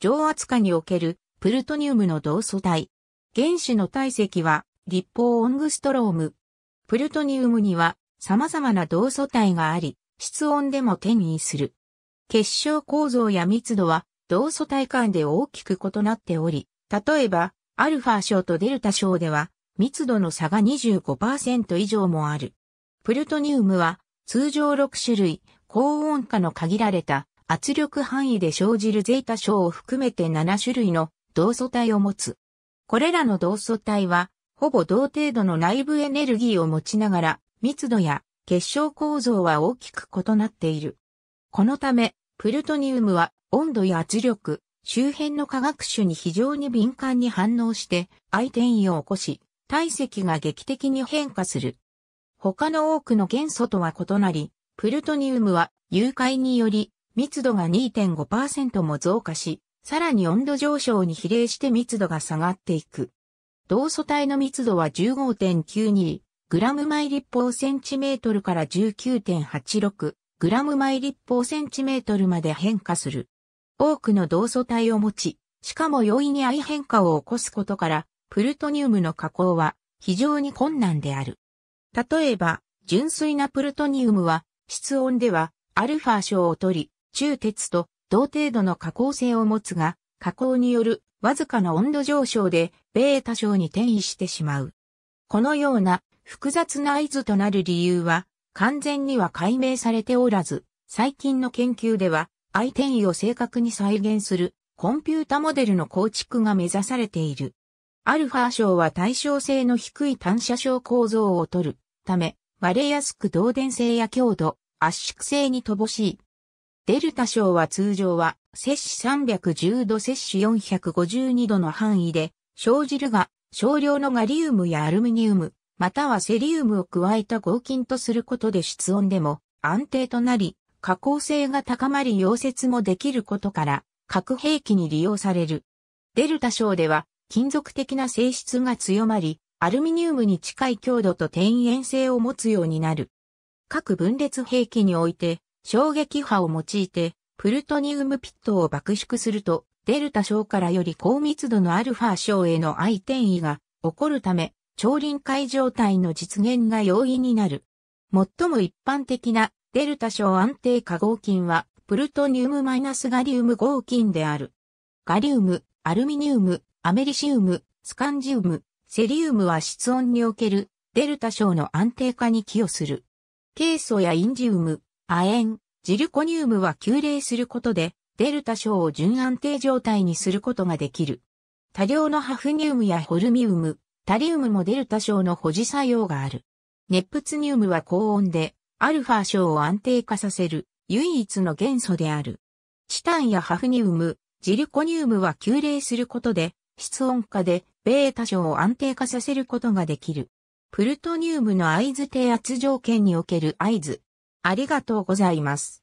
上圧下におけるプルトニウムの同素体。原子の体積は立方オングストローム。プルトニウムには様々な同素体があり、室温でも転移する。結晶構造や密度は同素体間で大きく異なっており、例えば、アルファ賞とデルタ賞では密度の差が25%以上もある。プルトニウムは通常6種類高温下の限られた圧力範囲で生じるゼータ症を含めて7種類の同素体を持つ。これらの同素体は、ほぼ同程度の内部エネルギーを持ちながら、密度や結晶構造は大きく異なっている。このため、プルトニウムは温度や圧力、周辺の化学種に非常に敏感に反応して、相転移を起こし、体積が劇的に変化する。他の多くの元素とは異なり、プルトニウムは融解により密度が2.5%も増加し、さらに温度上昇に比例して密度が下がっていく。同素体の密度は 15.92g 毎立方センチメートルから 19.86g 毎立方センチメートルまで変化する。多くの同素体を持ち、しかも容易に相変化を起こすことから、プルトニウムの加工は非常に困難である。例えば、純粋なプルトニウムは、室温では、アルファ賞を取り、中鉄と同程度の加工性を持つが、加工によるわずかな温度上昇でベータ症に転移してしまう。このような複雑な合図となる理由は完全には解明されておらず、最近の研究では、相転移を正確に再現するコンピュータモデルの構築が目指されている。アルファ症は対称性の低い単射症構造をとるため、割れやすく導電性や強度、圧縮性に乏しいデルタ症は通常は、摂氏310度摂氏452度の範囲で生じるが、少量のガリウムやアルミニウム、またはセリウムを加えた合金とすることで室温でも安定となり、加工性が高まり溶接もできることから、核兵器に利用される。デルタ症では、金属的な性質が強まり、アルミニウムに近い強度と転延性を持つようになる。各分裂兵器において、衝撃波を用いて、プルトニウムピットを爆縮すると、デルタ小からより高密度のアルファ小への相転移が起こるため、超臨界状態の実現が容易になる。最も一般的なデルタ小安定化合金は、プルトニウムマイナスガリウム合金である。ガリウム、アルミニウム、アメリシウム、スカンジウム、セリウムは室温におけるデルタ小の安定化に寄与する。ケイ素やインジウム、亜鉛、ジルコニウムは急冷することで、デルタ症を純安定状態にすることができる。多量のハフニウムやホルミウム、タリウムもデルタ症の保持作用がある。ネプツニウムは高温で、アルファ症を安定化させる、唯一の元素である。チタンやハフニウム、ジルコニウムは急冷することで、室温下で、ベータ症を安定化させることができる。プルトニウムの合図低圧条件における合図、ありがとうございます。